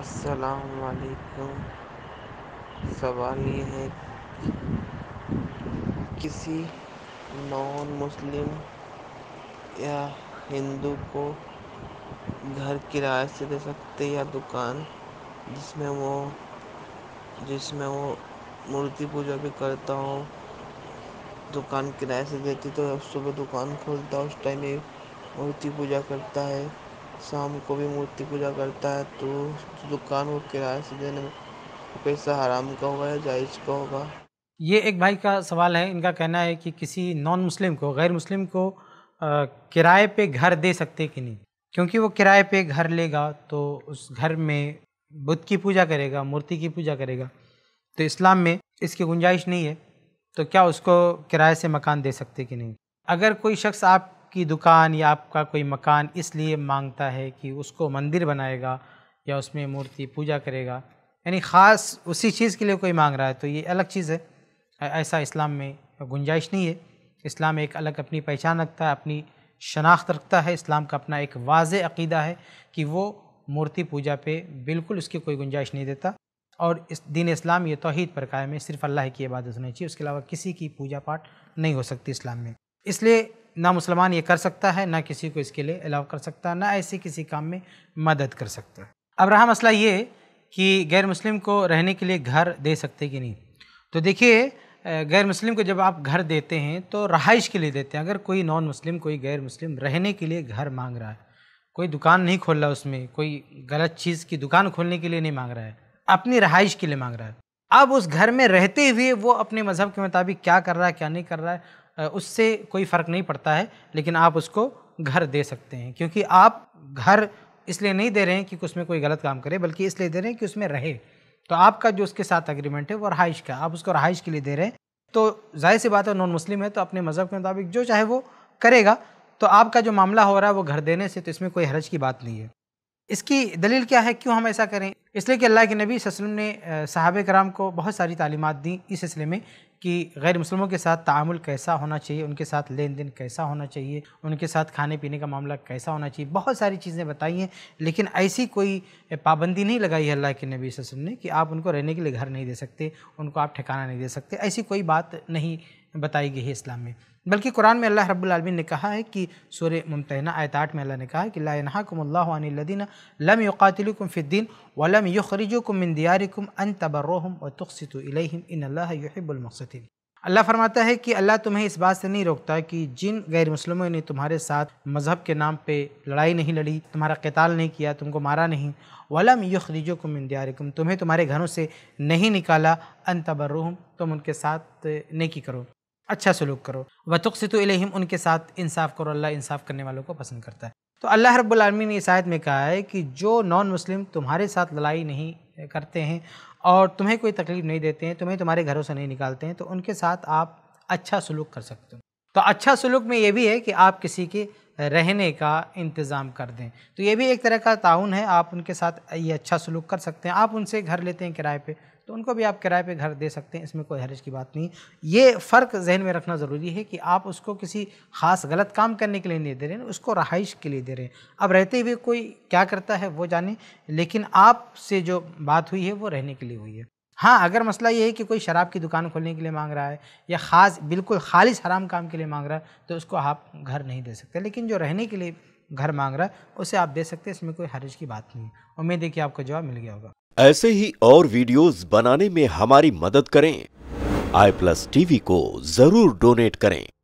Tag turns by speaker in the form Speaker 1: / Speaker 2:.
Speaker 1: असलकुम सवाल ये है कि किसी नॉन मुस्लिम या हिंदू को घर किराए से दे सकते या दुकान जिसमें वो जिसमें वो मूर्ति पूजा भी करता हो दुकान किराए से देती तो सुबह दुकान खोलता उस टाइम ये मूर्ति पूजा करता है शाम को भी मूर्ति पूजा करता है तो दुकान को किराए से देने में पैसा हराम का होगा या जायज़ का होगा
Speaker 2: ये एक भाई का सवाल है इनका कहना है कि किसी नॉन मुस्लिम को गैर मुस्लिम को किराए पे घर दे सकते कि नहीं क्योंकि वो किराए पे घर लेगा तो उस घर में बुद्ध की पूजा करेगा मूर्ति की पूजा करेगा तो इस्लाम में इसकी गुंजाइश नहीं है तो क्या उसको किराए से मकान दे सकते कि नहीं अगर कोई शख्स आप आपकी दुकान या आपका कोई मकान इसलिए मांगता है कि उसको मंदिर बनाएगा या उसमें मूर्ति पूजा करेगा यानी ख़ास उसी चीज़ के लिए कोई मांग रहा है तो ये अलग चीज़ है ऐसा इस्लाम में गुंजाइश नहीं है इस्लाम एक अलग अपनी पहचान रखता है अपनी शनाख्त रखता है इस्लाम का अपना एक वाज अकीदा है कि वो मूर्ति पूजा पे बिल्कुल उसकी कोई गुंजाइश नहीं देता और इस दीन इस्लाम ये तोहहीद पर कायम है सिर्फ अल्लाह की इबादत होनी चाहिए उसके अलावा किसी की पूजा पाठ नहीं हो सकती इस्लाम में इसलिए ना मुसलमान ये कर सकता है ना किसी को इसके लिए अलाउ कर सकता है ना ऐसे किसी काम में मदद कर सकता है अब रहा मसला ये कि गैर मुस्लिम को रहने के लिए घर दे सकते कि नहीं तो देखिए गैर मुस्लिम को जब आप घर देते हैं तो रहाइश के लिए देते हैं अगर कोई नॉन मुस्लिम कोई गैर मुस्लिम रहने के लिए घर मांग रहा है कोई दुकान नहीं खोल रहा उसमें कोई गलत चीज़ की दुकान खोलने के लिए नहीं मांग रहा है अपनी रहाइश के लिए मांग रहा है अब उस घर में रहते हुए वो अपने मज़हब के मुताबिक क्या कर रहा है क्या नहीं कर रहा है उससे कोई फ़र्क नहीं पड़ता है लेकिन आप उसको घर दे सकते हैं क्योंकि आप घर इसलिए नहीं दे रहे हैं कि उसमें कोई गलत काम करे बल्कि इसलिए दे रहे हैं कि उसमें रहे तो आपका जो उसके साथ अग्रीमेंट है वो रहाइश का आप उसको रहाइश के लिए दे रहे हैं तो जाहिर सी बात है नॉन मुस्लिम है तो अपने मज़हब के मुताबिक जो चाहे वो करेगा तो आपका जो मामला हो रहा है वो घर देने से तो इसमें कोई हरज की बात नहीं है इसकी दलील क्या है क्यों हम ऐसा करें इसलिए कि अल्लाह के नबी वसल्लम ने साहब कराम को बहुत सारी तालीमत दी इस सिलसिले में कि गैर मुसलमों के साथ तामुल कैसा होना चाहिए उनके साथ लेन देन कैसा होना चाहिए उनके साथ खाने पीने का मामला कैसा होना चाहिए बहुत सारी चीज़ें बताई हैं लेकिन ऐसी कोई पाबंदी नहीं लगाई है अल्लाह के नबी वसल्लम ने कि आप उनको रहने के लिए घर नहीं दे सकते उनको आप ठिकाना नहीं दे सकते ऐसी कोई बात नहीं बताई गई है इस्लाम में बल्कि कुरान में अल्लाह रब्बुल ने कहा है कि सूर्य मुमतना आयताट में अल्लाह ने कहा है कि लाकुमल्लादीन लम युकातिलकुम फ़िद्दीन वलम युखरिजुकुम मिन दियारिकुम अन तबर्रम व तुखसित इन अल्लाह युहिबुलमक़सिन अल्लाह फरमाता है कि अल्लाह तुम्हें इस बात से नहीं रोकता कि जिन गैर मुसलमों ने तुम्हारे साथ मज़हब के नाम पे लड़ाई नहीं लड़ी तुम्हारा कताल नहीं किया तुमको मारा नहीं वलम युखरिजो कुम इंदियारिकुम तुम्हें तुम्हारे घरों से नहीं निकाला अन तबर्रहम तुम उनके साथ नेकी करो अच्छा सलूक करो वतुक से तो उनके साथ इंसाफ करो अल्लाह इंसाफ करने वालों को पसंद करता है तो अल्लाह रब्बुलमी ने इस आयत में कहा है कि जो नॉन मुस्लिम तुम्हारे साथ लड़ाई नहीं करते हैं और तुम्हें कोई तकलीफ़ नहीं देते हैं तुम्हें तुम्हारे घरों से नहीं निकालते हैं तो उनके साथ आप अच्छा सलूक कर सकते हो तो अच्छा सलूक में ये भी है कि आप किसी के रहने का इंतज़ाम कर दें तो ये भी एक तरह का ताउन है आप उनके साथ ये अच्छा सलूक कर सकते हैं आप उनसे घर लेते हैं किराए पे तो उनको भी आप किराए पे घर दे सकते हैं इसमें कोई हरज की बात नहीं ये फ़र्क जहन में रखना ज़रूरी है कि आप उसको किसी ख़ास गलत काम करने के लिए नहीं दे रहे हैं उसको रहाइश के लिए दे रहे हैं अब रहते हुए कोई क्या करता है वो जाने लेकिन आपसे जो बात हुई है वो रहने के लिए हुई है हाँ अगर मसला ये है कि कोई शराब की दुकान खोलने के लिए मांग रहा है या ख़ास बिल्कुल खालिश हराम काम के लिए मांग रहा है तो उसको आप घर नहीं दे सकते लेकिन जो रहने के लिए घर मांग रहा है उसे आप दे सकते हैं इसमें कोई हरज की बात नहीं उम्मीद है कि आपको जवाब मिल गया होगा
Speaker 1: ऐसे ही और वीडियोस बनाने में हमारी मदद करें आई प्लस
Speaker 2: टीवी को जरूर डोनेट करें